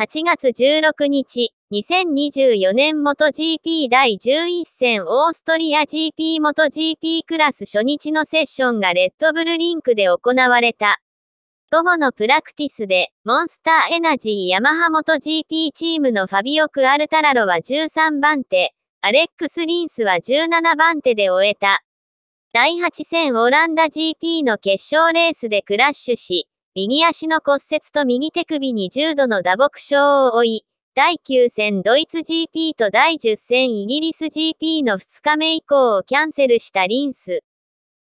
8月16日、2024年元 GP 第11戦オーストリア GP 元 GP クラス初日のセッションがレッドブルリンクで行われた。午後のプラクティスで、モンスターエナジーヤマハ元 GP チームのファビオ・クアルタラロは13番手、アレックス・リンスは17番手で終えた。第8戦オランダ GP の決勝レースでクラッシュし、右足の骨折と右手首に重度の打撲症を負い、第9戦ドイツ GP と第10戦イギリス GP の2日目以降をキャンセルしたリンス。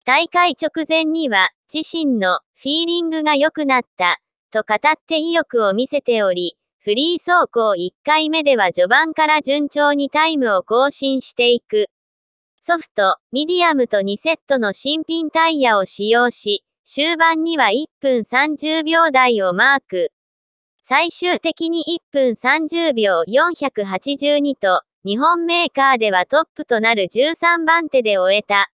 大会直前には、自身のフィーリングが良くなった、と語って意欲を見せており、フリー走行1回目では序盤から順調にタイムを更新していく。ソフト、ミディアムと2セットの新品タイヤを使用し、終盤には1分30秒台をマーク。最終的に1分30秒482と、日本メーカーではトップとなる13番手で終えた。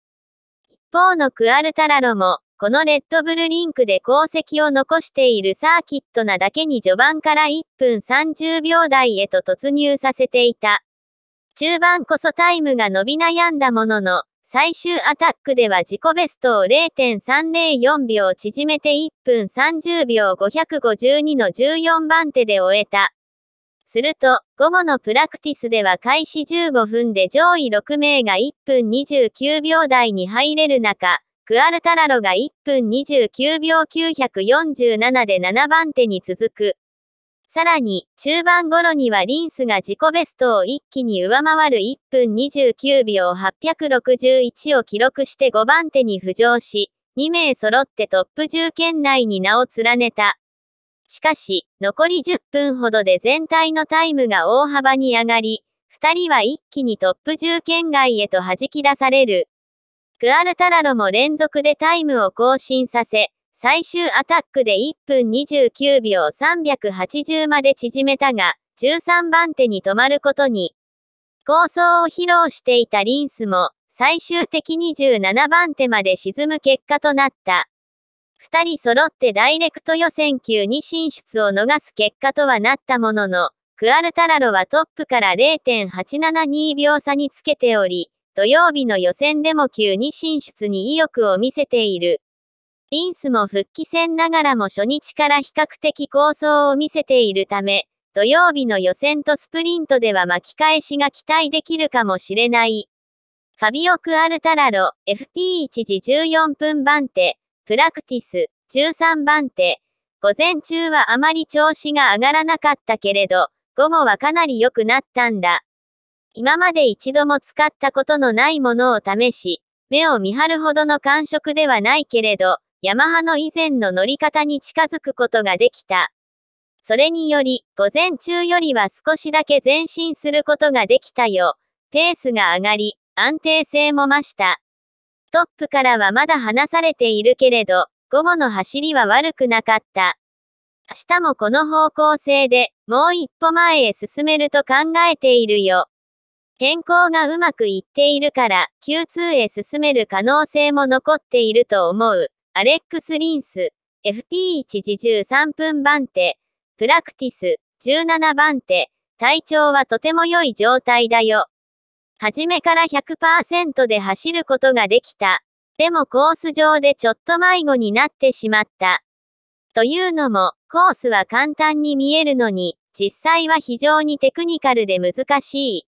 一方のクアルタラロも、このレッドブルリンクで功績を残しているサーキットなだけに序盤から1分30秒台へと突入させていた。中盤こそタイムが伸び悩んだものの、最終アタックでは自己ベストを0.304秒縮めて1分30秒552の14番手で終えた。すると、午後のプラクティスでは開始15分で上位6名が1分29秒台に入れる中、クアルタラロが1分29秒947で7番手に続く。さらに、中盤頃にはリンスが自己ベストを一気に上回る1分29秒861を記録して5番手に浮上し、2名揃ってトップ10圏内に名を連ねた。しかし、残り10分ほどで全体のタイムが大幅に上がり、2人は一気にトップ10圏外へと弾き出される。クアルタラロも連続でタイムを更新させ、最終アタックで1分29秒380まで縮めたが、13番手に止まることに。構想を披露していたリンスも、最終的27番手まで沈む結果となった。二人揃ってダイレクト予選級に進出を逃す結果とはなったものの、クアルタラロはトップから0.872秒差につけており、土曜日の予選でも級に進出に意欲を見せている。リンスも復帰戦ながらも初日から比較的構想を見せているため、土曜日の予選とスプリントでは巻き返しが期待できるかもしれない。ファビオク・アルタラロ、FP1 時14分番手、プラクティス、13番手。午前中はあまり調子が上がらなかったけれど、午後はかなり良くなったんだ。今まで一度も使ったことのないものを試し、目を見張るほどの感触ではないけれど、ヤマハの以前の乗り方に近づくことができた。それにより、午前中よりは少しだけ前進することができたよ。ペースが上がり、安定性も増した。トップからはまだ離されているけれど、午後の走りは悪くなかった。明日もこの方向性でもう一歩前へ進めると考えているよ。変更がうまくいっているから Q2 へ進める可能性も残っていると思う。アレックス・リンス、FP1 時13分番手、プラクティス、17番手、体調はとても良い状態だよ。はじめから100%で走ることができた。でもコース上でちょっと迷子になってしまった。というのも、コースは簡単に見えるのに、実際は非常にテクニカルで難しい。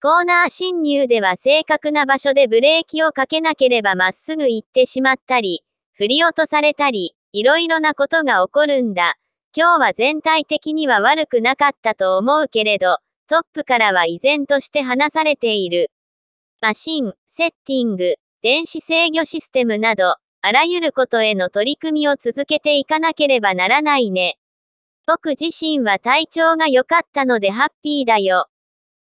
コーナー侵入では正確な場所でブレーキをかけなければまっすぐ行ってしまったり、振り落とされたり、いろいろなことが起こるんだ。今日は全体的には悪くなかったと思うけれど、トップからは依然として話されている。マシン、セッティング、電子制御システムなど、あらゆることへの取り組みを続けていかなければならないね。僕自身は体調が良かったのでハッピーだよ。